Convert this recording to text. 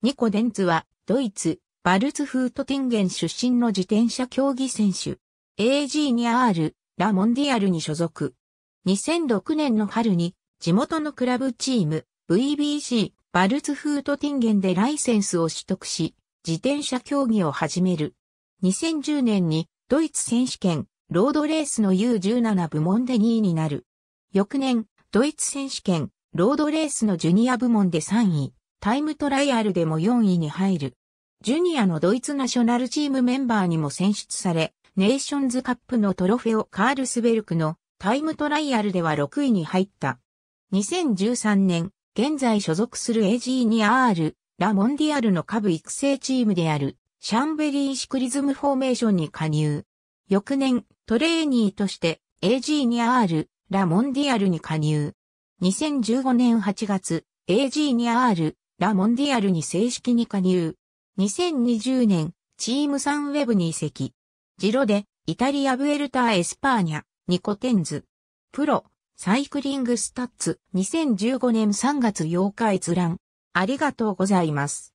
ニコ・デンツは、ドイツ、バルツフートティンゲン出身の自転車競技選手。AG2R、ラ・モンディアルに所属。2006年の春に、地元のクラブチーム、VBC、バルツフートティンゲンでライセンスを取得し、自転車競技を始める。2010年に、ドイツ選手権、ロードレースの U17 部門で2位になる。翌年、ドイツ選手権、ロードレースのジュニア部門で3位。タイムトライアルでも4位に入る。ジュニアのドイツナショナルチームメンバーにも選出され、ネーションズカップのトロフェオカールスベルクのタイムトライアルでは6位に入った。2013年、現在所属する a g ー r ラ・モンディアルの下部育成チームである、シャンベリーシクリズムフォーメーションに加入。翌年、トレーニーとして a g ー r ラ・モンディアルに加入。2015年8月、a g ー r ラ・モンディアルに正式に加入。2020年、チームサンウェブに移籍。ジロで、イタリア・ブエルタ・ー・エスパーニャ、ニコテンズ。プロ、サイクリングスタッツ、2015年3月8日閲覧。ありがとうございます。